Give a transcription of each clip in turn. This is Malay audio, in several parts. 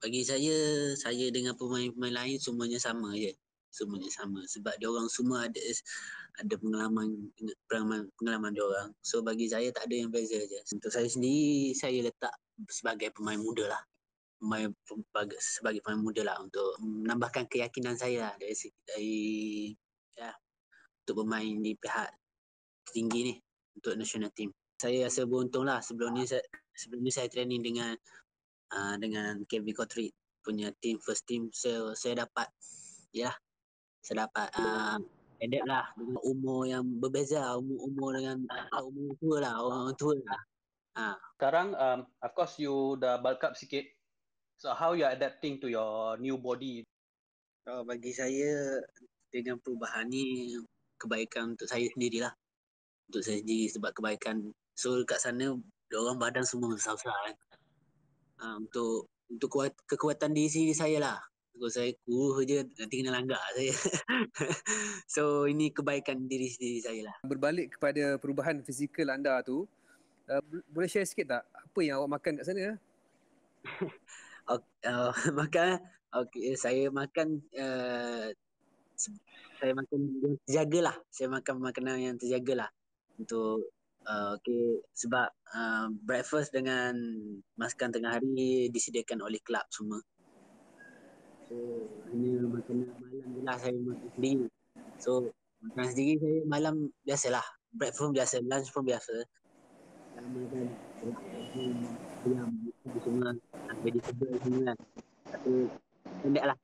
bagi saya saya dengan pemain-pemain lain semuanya sama je semuanya sama sebab dia orang semua ada ada pengalaman pengalaman, pengalaman dia orang so bagi saya tak ada yang beza je untuk saya sendiri saya letak sebagai pemain muda lah pemain, sebagai pemain muda lah untuk menambahkan keyakinan saya lah dari, dari ya, untuk bermain di pihak tinggi ni untuk national team saya rasa beruntung lah sebelum ni saya, sebelum ni saya training dengan uh, dengan Kevin Kotrit punya team first team so saya dapat ya yeah, saya dapat uh, ah, adapt lah dengan umur yang berbeza umur umur dengan uh, umur tua lah orang tua lah ha. sekarang um, of course you dah bulk up sikit so how you adapting to your new body so, oh, bagi saya dengan perubahan ni kebaikan untuk saya sendirilah untuk saya sendiri sebab kebaikan so kat sana orang badan semua besar-besar kan uh, untuk untuk kuat, kekuatan diri sendiri saya lah. Kalau saya kuruh je nanti kena langgar saya. so ini kebaikan diri sendiri saya lah. Berbalik kepada perubahan fizikal anda tu, uh, boleh share sikit tak apa yang awak makan kat sana? okay, uh, makan, okay, saya makan uh, saya makan yang terjaga lah. Saya makan makanan yang terjaga lah. Untuk Uh, okay, sebab uh, breakfast dengan makan tengah hari disediakan oleh kelab semua. So, hanya makan malam je lah saya makan sendiri. So, makan sendiri saya malam biasalah. Breakfast pun biasa, lunch pun biasa. Makan Lama kan, diam, buku semua, vegetable semua kan. Tapi, pendek lah.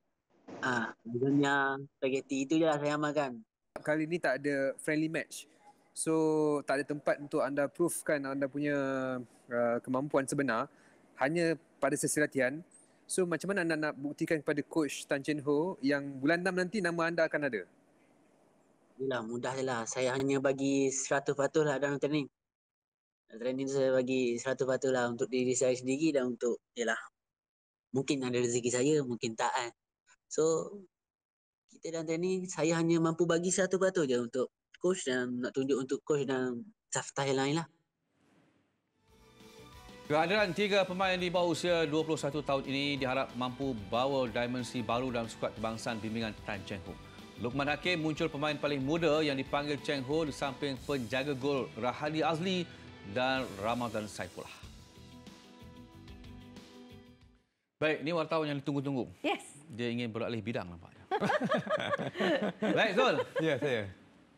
Ah, uh, Lasagna, spaghetti, itu je lah saya makan. Kali ni tak ada friendly match. So tak ada tempat untuk anda proofkan anda punya uh, kemampuan sebenar hanya pada sesi latihan. So macam mana anda nak buktikan kepada coach Tan Chin Ho yang bulan 6 nanti nama anda akan ada? Yalah, mudah je lah. Saya hanya bagi 100% lah dalam training. Dalam training saya bagi 100% lah untuk diri saya sendiri dan untuk yalah mungkin ada rezeki saya, mungkin tak kan. So kita dalam training saya hanya mampu bagi 100% je untuk coach dan nak tunjuk untuk coach dan staff yang lain lah. Kehadiran tiga pemain di bawah usia 21 tahun ini diharap mampu bawa dimensi baru dalam skuad kebangsaan bimbingan Tan Cheng Ho. Lukman Hakim muncul pemain paling muda yang dipanggil Cheng Ho di samping penjaga gol Rahali Azli dan Ramadan Saifullah. Baik, ini wartawan yang ditunggu-tunggu. Yes. Dia ingin beralih bidang nampaknya. Baik, Zul. Ya, saya.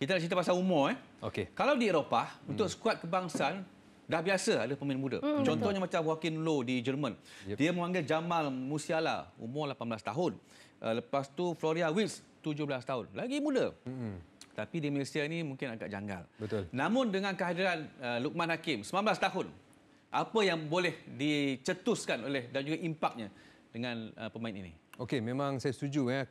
Kita nak cerita pasal umur. Eh. Okay. Kalau di Eropah, hmm. untuk skuad kebangsaan, dah biasa ada pemain muda. Hmm, Contohnya betul. macam Joaquin Low di Jerman. Yep. Dia memanggil Jamal Musiala, umur 18 tahun. Uh, lepas tu Floria Wills, 17 tahun. Lagi muda. Hmm. Tapi di Malaysia ini mungkin agak janggal. Betul. Namun dengan kehadiran uh, Lukman Hakim, 19 tahun, apa yang boleh dicetuskan oleh dan juga impaknya dengan uh, pemain ini? Okey, memang saya setuju. Ya,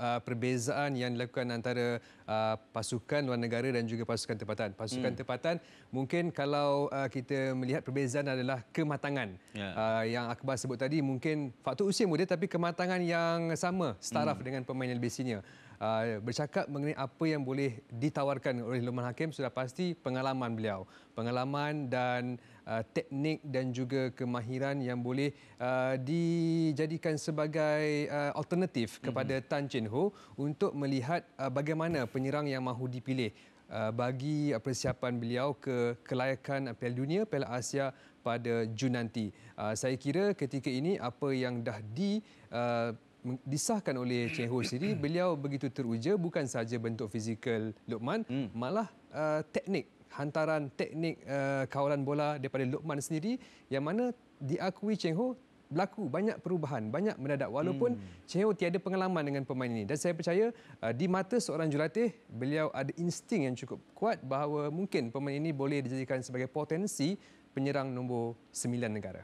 Uh, perbezaan yang dilakukan antara uh, pasukan luar negara dan juga pasukan tempatan. Pasukan hmm. tempatan mungkin kalau uh, kita melihat perbezaan adalah kematangan. Yeah. Uh, yang Akbar sebut tadi mungkin faktor usia muda tapi kematangan yang sama setaraf hmm. dengan pemain yang lebih senior. Uh, bercakap mengenai apa yang boleh ditawarkan oleh Luqman Hakim sudah pasti pengalaman beliau. Pengalaman dan Uh, teknik dan juga kemahiran yang boleh uh, dijadikan sebagai uh, alternatif kepada mm-hmm. Tan Chin Ho untuk melihat uh, bagaimana penyerang yang mahu dipilih uh, bagi uh, persiapan beliau ke kelayakan Piala Dunia, Piala Asia pada Jun nanti. Uh, saya kira ketika ini apa yang dah di uh, disahkan oleh Chen Ho sendiri beliau begitu teruja bukan saja bentuk fizikal Lukman hmm. malah uh, teknik hantaran teknik uh, kawalan bola daripada Lukman sendiri yang mana diakui Cheng Ho berlaku banyak perubahan banyak mendadak walaupun hmm. Cheng Ho tiada pengalaman dengan pemain ini dan saya percaya uh, di mata seorang jurulatih beliau ada insting yang cukup kuat bahawa mungkin pemain ini boleh dijadikan sebagai potensi penyerang nombor sembilan negara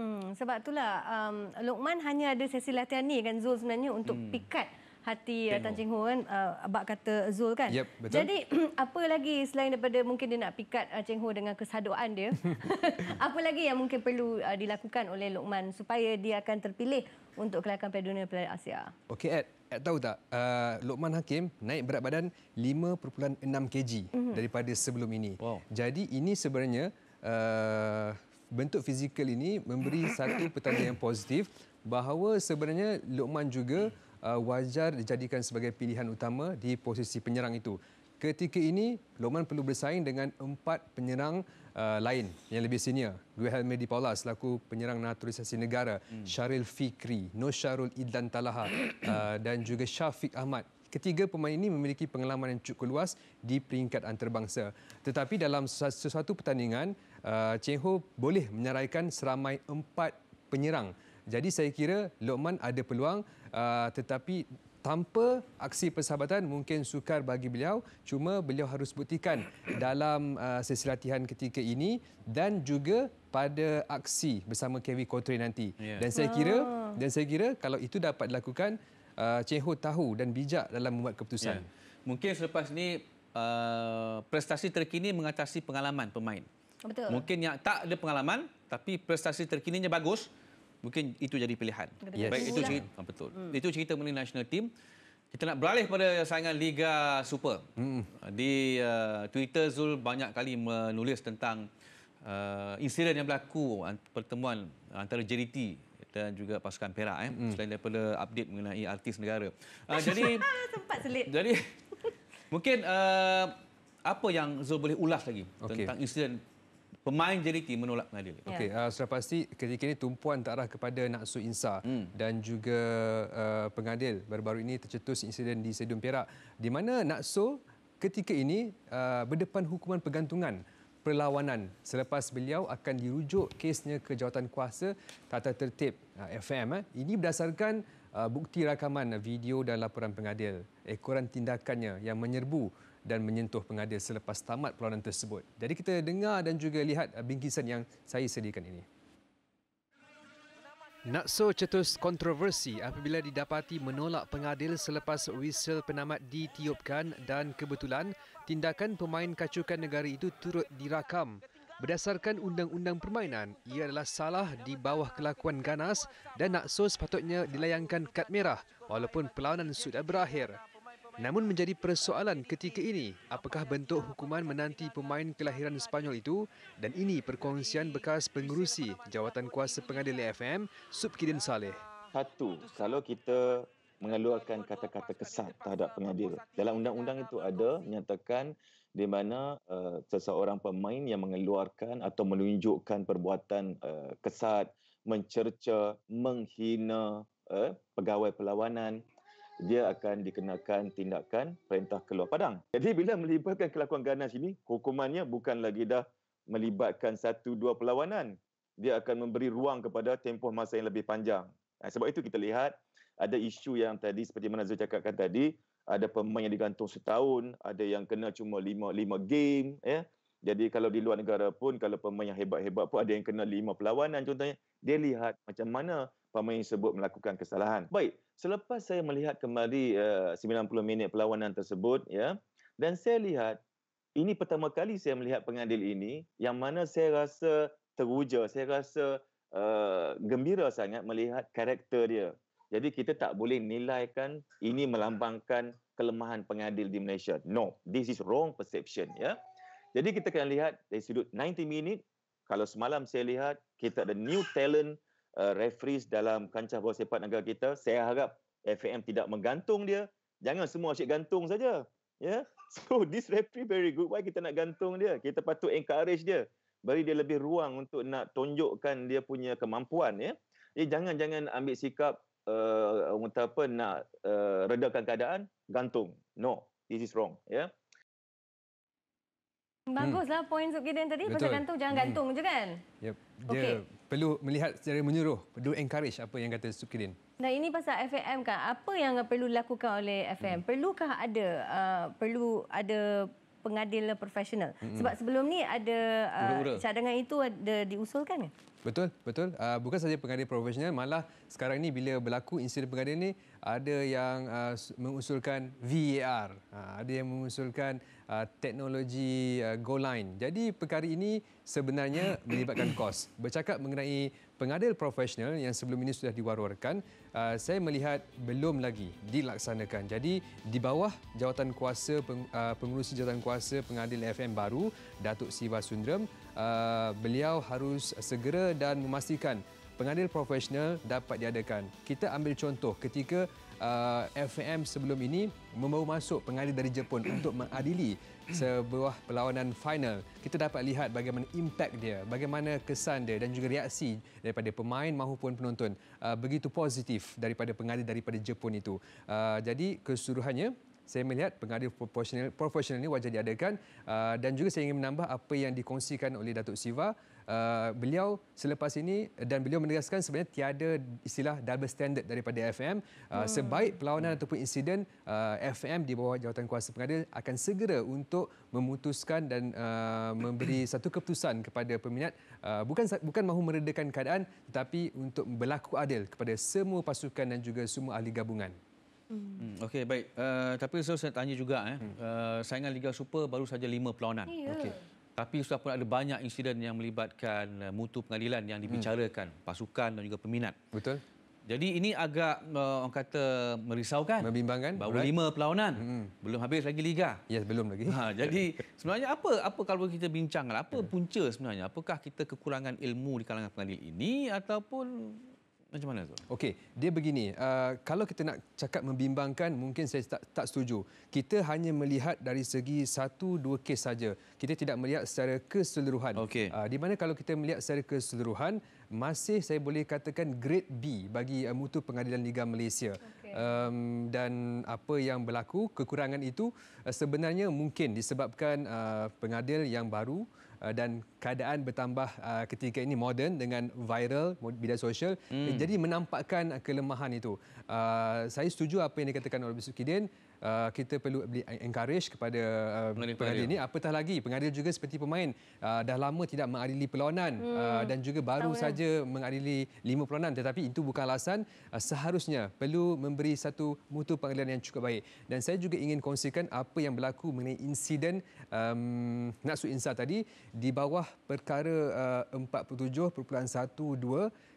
hmm sebab itulah um, Lukman hanya ada sesi latihan ni kan Zul sebenarnya untuk hmm. pikat hati Tengok. Tan Ching Hoon kan, uh, abak kata Zul kan. Yep, Jadi apa lagi selain daripada mungkin dia nak pikat uh, Ching Hoon dengan kesadoan dia? apa lagi yang mungkin perlu uh, dilakukan oleh Lukman supaya dia akan terpilih untuk kelakuan Piala Dunia Piala Asia? Okey Ed, Ed tahu tak uh, Lukman Hakim naik berat badan 5.6 kg mm-hmm. daripada sebelum ini. Wow. Jadi ini sebenarnya uh, bentuk fizikal ini memberi satu petanda yang positif bahawa sebenarnya Lukman juga uh, wajar dijadikan sebagai pilihan utama di posisi penyerang itu. Ketika ini, Loman perlu bersaing dengan empat penyerang uh, lain yang lebih senior. Guilherme Medi Paula selaku penyerang naturalisasi negara, hmm. Syaril Fikri, Nosharul Idlan Talaha uh, dan juga Syafiq Ahmad. Ketiga pemain ini memiliki pengalaman yang cukup luas di peringkat antarabangsa. Tetapi dalam sesuatu pertandingan, uh, Cheng Ho boleh menyeraikan seramai empat penyerang. Jadi saya kira Lokman ada peluang Ah, tetapi tanpa aksi persahabatan mungkin sukar bagi beliau cuma beliau harus buktikan dalam uh, ah, sesi latihan ketika ini dan juga pada aksi bersama Kevin Cotrin nanti yeah. dan saya kira oh. dan saya kira kalau itu dapat dilakukan uh, Cheho tahu dan bijak dalam membuat keputusan yeah. mungkin selepas ni uh, prestasi terkini mengatasi pengalaman pemain betul mungkin yang tak ada pengalaman tapi prestasi terkininya bagus mungkin itu jadi pilihan. Yes. Baik itu cerita betul. Hmm. Itu cerita mengenai national team. Kita nak beralih pada saingan Liga Super. Hmm. Ah, di uh, Twitter Zul banyak kali menulis tentang uh, insiden yang berlaku pertemuan antara JDT dan juga pasukan Perak eh hmm. selain daripada update mengenai artis negara. Uh, jadi tempat selit. Jadi mungkin uh, apa yang Zul boleh ulas lagi okay. tentang insiden pemain JDT menolak mengadil. Ya. Okey, uh, ah, sudah pasti ketika ini tumpuan terarah kepada Naksu Insa hmm. dan juga uh, pengadil baru-baru ini tercetus insiden di Stadium Perak di mana Naksu ketika ini uh, berdepan hukuman pergantungan perlawanan selepas beliau akan dirujuk kesnya ke jawatan kuasa tata tertib uh, FM eh. ini berdasarkan uh, bukti rakaman video dan laporan pengadil ekoran eh, tindakannya yang menyerbu dan menyentuh pengadil selepas tamat perlawanan tersebut. Jadi kita dengar dan juga lihat uh, bingkisan yang saya sediakan ini. Nakso cetus kontroversi apabila didapati menolak pengadil selepas whistle penamat ditiupkan dan kebetulan tindakan pemain kacukan negara itu turut dirakam. Berdasarkan undang-undang permainan, ia adalah salah di bawah kelakuan ganas dan Nakso patutnya dilayangkan kad merah walaupun perlawanan sudah berakhir. Namun menjadi persoalan ketika ini, apakah bentuk hukuman menanti pemain kelahiran Spanyol itu? Dan ini perkongsian bekas pengurusi jawatan kuasa pengadil AFM, Subkidin Saleh. Satu, kalau kita mengeluarkan kata-kata kesat terhadap pengadil. Dalam undang-undang itu ada menyatakan di mana uh, seseorang pemain yang mengeluarkan atau menunjukkan perbuatan uh, kesat, mencerca, menghina uh, pegawai perlawanan dia akan dikenakan tindakan perintah keluar padang. Jadi bila melibatkan kelakuan ganas ini, hukumannya bukan lagi dah melibatkan satu dua perlawanan. Dia akan memberi ruang kepada tempoh masa yang lebih panjang. Sebab itu kita lihat ada isu yang tadi seperti mana Zul cakapkan tadi, ada pemain yang digantung setahun, ada yang kena cuma lima, lima game. Ya. Jadi kalau di luar negara pun, kalau pemain yang hebat-hebat pun ada yang kena lima perlawanan contohnya. Dia lihat macam mana pemain sebut melakukan kesalahan. Baik, selepas saya melihat kembali eh, uh, 90 minit perlawanan tersebut ya dan saya lihat ini pertama kali saya melihat pengadil ini yang mana saya rasa teruja saya rasa uh, gembira sangat melihat karakter dia jadi kita tak boleh nilaikan ini melambangkan kelemahan pengadil di Malaysia no this is wrong perception ya jadi kita kena lihat dari sudut 90 minit kalau semalam saya lihat kita ada new talent uh, referees dalam kancah bola sepak negara kita. Saya harap FAM tidak menggantung dia. Jangan semua asyik gantung saja. Ya. Yeah? So this referee very good. Why kita nak gantung dia? Kita patut encourage dia. Beri dia lebih ruang untuk nak tunjukkan dia punya kemampuan ya. Yeah? Jadi jangan-jangan ambil sikap uh, apa nak uh, redakan keadaan gantung. No, this is wrong, ya. Yeah? Baguslah hmm. poin Zuki tadi Betul. pasal gantung jangan gantung hmm. je kan. Yep. Dia okay perlu melihat secara menyuruh, perlu encourage apa yang kata Sukirin. Nah ini pasal FAM kan, apa yang perlu dilakukan oleh FAM? Hmm. Perlukah ada uh, perlu ada pengadil profesional? Hmm. Sebab sebelum ni ada uh, cadangan itu ada diusulkan ke? Betul, betul. Uh, bukan saja pengadil profesional, malah sekarang ni bila berlaku insiden pengadil ni, ada yang uh, mengusulkan VAR, uh, ha, ada yang mengusulkan uh, teknologi uh, goal line. Jadi perkara ini sebenarnya melibatkan kos. Bercakap mengenai pengadil profesional yang sebelum ini sudah diwarorkan, uh, saya melihat belum lagi dilaksanakan. Jadi di bawah jawatan kuasa peng, uh, pengurusi jawatan kuasa pengadil FM baru, Datuk Siva Sundram, uh, beliau harus segera dan memastikan pengadil profesional dapat diadakan. Kita ambil contoh ketika uh, FAM sebelum ini membawa masuk pengadil dari Jepun untuk mengadili sebuah perlawanan final. Kita dapat lihat bagaimana impact dia, bagaimana kesan dia dan juga reaksi daripada pemain maupun penonton uh, begitu positif daripada pengadil daripada Jepun itu. Uh, jadi keseluruhannya saya melihat pengadil profesional, ini wajar diadakan uh, dan juga saya ingin menambah apa yang dikongsikan oleh Datuk Siva uh, beliau selepas ini dan beliau menegaskan sebenarnya tiada istilah double standard daripada FM uh, hmm. sebaik perlawanan hmm. ataupun insiden uh, FM di bawah jawatan kuasa pengadil akan segera untuk memutuskan dan uh, memberi satu keputusan kepada peminat uh, bukan bukan mahu meredakan keadaan tetapi untuk berlaku adil kepada semua pasukan dan juga semua ahli gabungan Hmm. hmm okey baik uh, tapi so, saya tanya juga eh hmm. uh, saingan Liga Super baru saja lima perlawanan. Yeah. Okey. Tapi sudah pun ada banyak insiden yang melibatkan uh, mutu pengadilan yang hmm. dibicarakan hmm. pasukan dan juga peminat. Betul. Jadi ini agak uh, orang kata merisaukan. Membimbangkan. Baru right. lima perlawanan. Hmm. Belum habis lagi Liga. Ya, yes, belum lagi. Ha, jadi sebenarnya apa apa kalau kita bincangkan, lah, apa hmm. punca sebenarnya? Apakah kita kekurangan ilmu di kalangan pengadil ini ataupun macam mana tu? Okey, dia begini. Uh, kalau kita nak cakap membimbangkan, mungkin saya tak, tak setuju. Kita hanya melihat dari segi satu dua kes saja. Kita tidak melihat secara keseluruhan. Okey. Uh, di mana kalau kita melihat secara keseluruhan, masih saya boleh katakan grade B bagi uh, mutu pengadilan Liga Malaysia. Okay. Um, dan apa yang berlaku kekurangan itu uh, sebenarnya mungkin disebabkan uh, pengadil yang baru dan keadaan bertambah uh, ketika ini modern dengan viral media sosial hmm. jadi menampakkan uh, kelemahan itu. Uh, saya setuju apa yang dikatakan oleh Besukidin Uh, kita perlu encourage kepada uh, pengadil, ini apatah lagi pengadil juga seperti pemain uh, dah lama tidak mengadili perlawanan hmm. uh, dan juga baru Tahu eh. saja mengadili lima perlawanan tetapi itu bukan alasan uh, seharusnya perlu memberi satu mutu pengadilan yang cukup baik dan saya juga ingin kongsikan apa yang berlaku mengenai insiden um, Naksu Insa tadi di bawah perkara uh, 47.12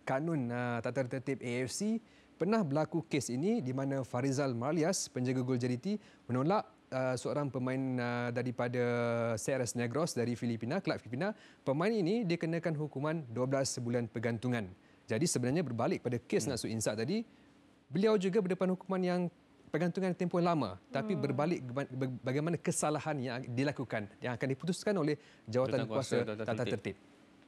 kanun uh, tata tertib AFC pernah berlaku kes ini di mana Farizal Marlias penjaga gol JDT menolak Uh, seorang pemain uh, daripada CRS Negros dari Filipina, kelab Filipina, pemain ini dikenakan hukuman 12 bulan pergantungan. Jadi sebenarnya berbalik pada kes hmm. Nasu Insak tadi, beliau juga berdepan hukuman yang pergantungan tempoh lama tapi hmm. berbalik bagaimana kesalahan yang dilakukan yang akan diputuskan oleh jawatan kuasa tata tertib.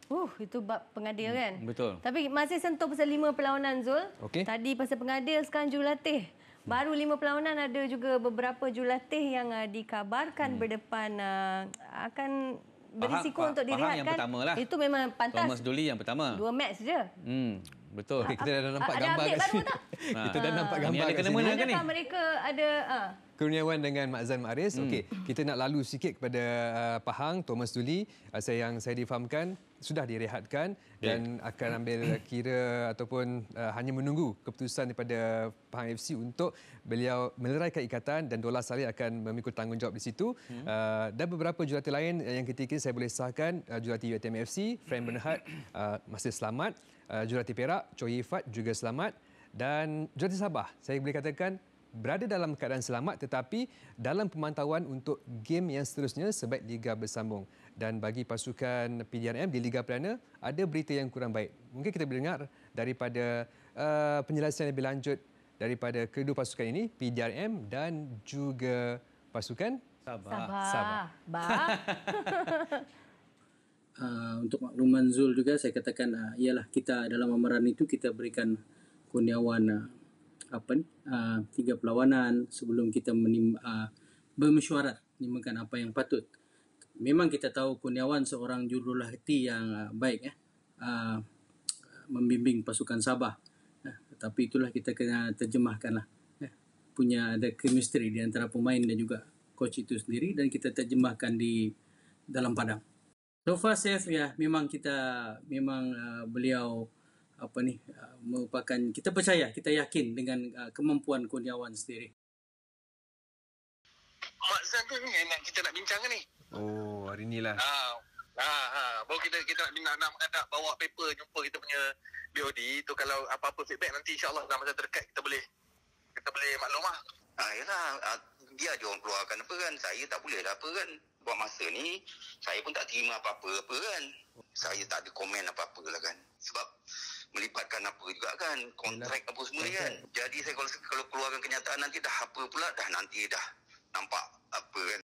Uh, itu bab pengadil hmm, kan? Betul. Tapi masih sentuh pasal lima perlawanan Zul. Okay. Tadi pasal pengadil sekarang jurulatih. Hmm. Baru lima perlawanan ada juga beberapa jurulatih yang uh, dikabarkan hmm. berdepan uh, akan berisiko faham, untuk dilihatkan. Lah. Itu memang pantas. Thomas Duli yang pertama. Dua match je. Hmm. Betul. Ha, kita dah ha, nampak ha, gambar kat sini. Ha. Kita dah ha. nampak gambar kat sini. Adakah ni? mereka ada... Ha. Kurniawan dengan Mak Zan Mak Riz. Hmm. Okay. Kita nak lalu sikit kepada uh, Pahang, Thomas Duli. Uh, saya yang saya difahamkan, sudah direhatkan ya. dan akan ambil kira ataupun uh, hanya menunggu keputusan daripada Pahang FC untuk beliau meleraikan ikatan dan Dola Saleh akan memikul tanggungjawab di situ. Hmm. Uh, dan beberapa jurati lain uh, yang ketika saya boleh sahkan uh, jurulatih UTM FC, Frank hmm. Bernhard uh, masih selamat. Uh, jurulatih Perak, Choi Ifat juga selamat. Dan jurati Sabah, saya boleh katakan berada dalam keadaan selamat tetapi dalam pemantauan untuk game yang seterusnya sebaik Liga bersambung dan bagi pasukan PDRM di Liga Perdana ada berita yang kurang baik. Mungkin kita boleh dengar daripada uh, penjelasan lebih lanjut daripada kedua pasukan ini PDRM dan juga pasukan Sabah. Sabah. Sabah. Ba. Uh, untuk makluman Zul juga saya katakan uh, ialah kita dalam amaran itu kita berikan kurniawan uh, apa ni uh, tiga perlawanan sebelum kita menim uh, bermesyuarat menimbangkan apa yang patut memang kita tahu Kurniawan seorang jurulah yang uh, baik ya, uh, membimbing pasukan Sabah. Eh, tapi itulah kita kena terjemahkanlah. Eh, punya ada chemistry di antara pemain dan juga coach itu sendiri dan kita terjemahkan di dalam padang. So far safe ya, memang kita memang uh, beliau apa ni uh, merupakan kita percaya, kita yakin dengan uh, kemampuan Kurniawan sendiri. Mak Zan tu ni yang kita nak bincang ni. Oh, hari ni lah. Ha, ha, ha. Baru kita kita nak nak, nak, nak bawa paper jumpa kita punya BOD itu kalau apa-apa feedback nanti insya-Allah dalam masa terdekat kita boleh kita boleh maklum lah. Ha, yalah, ha, dia je orang keluarkan apa kan. Saya tak boleh lah apa kan. Buat masa ni, saya pun tak terima apa-apa apa kan. Saya tak ada komen apa-apa lah kan. Sebab melibatkan apa juga kan. Kontrak apa semua ni kan. Jadi saya kalau, kalau keluarkan kenyataan nanti dah apa pula. Dah nanti dah nampak apa kan.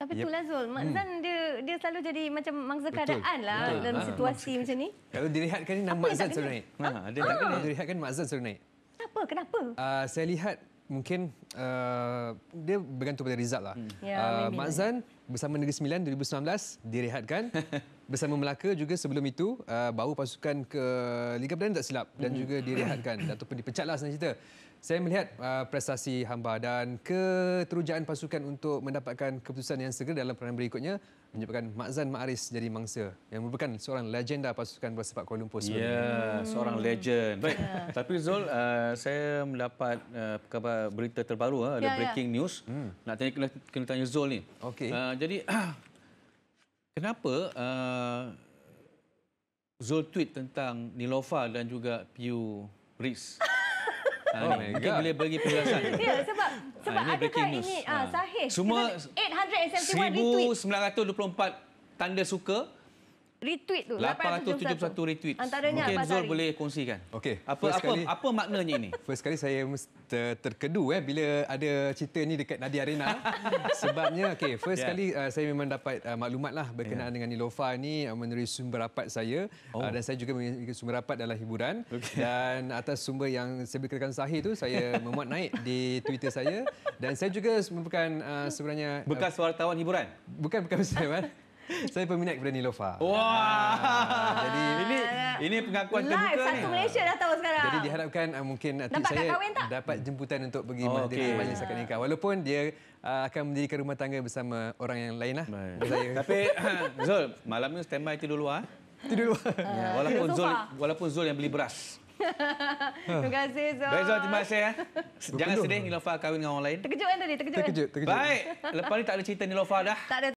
Tapi yep. itulah Zul, Mak hmm. Zan hmm. dia, dia selalu jadi macam mangsa keadaan lah ha, dalam ha, situasi mangsa. macam ni. Kalau dilihatkan ni nama Mak Zan selalu naik. Ha? dia ha. tak kena ah. dilihatkan Mak Zan selalu naik. Kenapa? Kenapa? Uh, saya lihat mungkin uh, dia bergantung pada result lah. Hmm. Ya, uh, Mak Zan bersama Negeri Sembilan 2019 direhatkan. bersama Melaka juga sebelum itu uh, bawa pasukan ke Liga Perdana tak silap dan juga mm-hmm. direhatkan ataupun dipecatlah senang cerita. Saya melihat uh, prestasi hamba dan keterujaan pasukan untuk mendapatkan keputusan yang segera dalam peranan berikutnya menyebabkan Makzan Ma'aris jadi mangsa yang merupakan seorang legenda pasukan bola sepak Kuala Lumpur sebenarnya. Ya, hmm. seorang legend. Baik. Yeah. Tapi Zul, uh, saya mendapat uh, berita terbaru uh, ada yeah, ya. breaking yeah. news. Hmm. Nak tanya kena, tanya Zul ni. Okey. Uh, jadi uh, Kenapa uh, Zul tweet tentang Nilofa dan juga Piu Riz? Ha, oh, ni. boleh bagi penjelasan. ya, sebab sebab ha, ini adakah ini ah, news. ah, sahih? Semua 1924 tanda suka retweet tu 871, 871 retweet. Antaranya Okay, Zul boleh kongsikan. Okey. Apa apa, kali, apa maknanya ini? First kali saya terkedu eh bila ada cerita ni dekat Nadia Arena. sebabnya okey, first yeah. Ya. kali uh, saya memang dapat uh, maklumat lah berkenaan yeah. dengan Nilofa ni uh, menerusi sumber rapat saya uh, oh. uh, dan saya juga mengikuti sumber rapat dalam hiburan okay. dan atas sumber yang saya berikan sahih tu saya memuat naik di Twitter saya dan saya juga merupakan uh, sebenarnya uh, bekas wartawan hiburan. Bukan bekas saya. saya peminat kepada Nilofa. Wah. Ah, jadi ini ini pengakuan Live, terbuka satu ni. Satu Malaysia dah tahu sekarang. Jadi diharapkan uh, mungkin nanti dapat saya dapat jemputan untuk pergi oh, mandi okay. majlis akad nikah. Walaupun dia uh, akan mendirikan rumah tangga bersama orang yang lain lah. Saya. Tapi Zul, malam ni standby tidur luar. Tidur luar. Ya. Walaupun tidur Zul walaupun Zul yang beli beras. terima kasih Zul. Baik Zul, terima kasih. Ya. Jangan sedih Nilofa kahwin dengan orang lain. Terkejut kan tadi? Terkejut, terkejut, kan? terkejut. Baik, lepas ni tak ada cerita Nilofa dah. Tak ada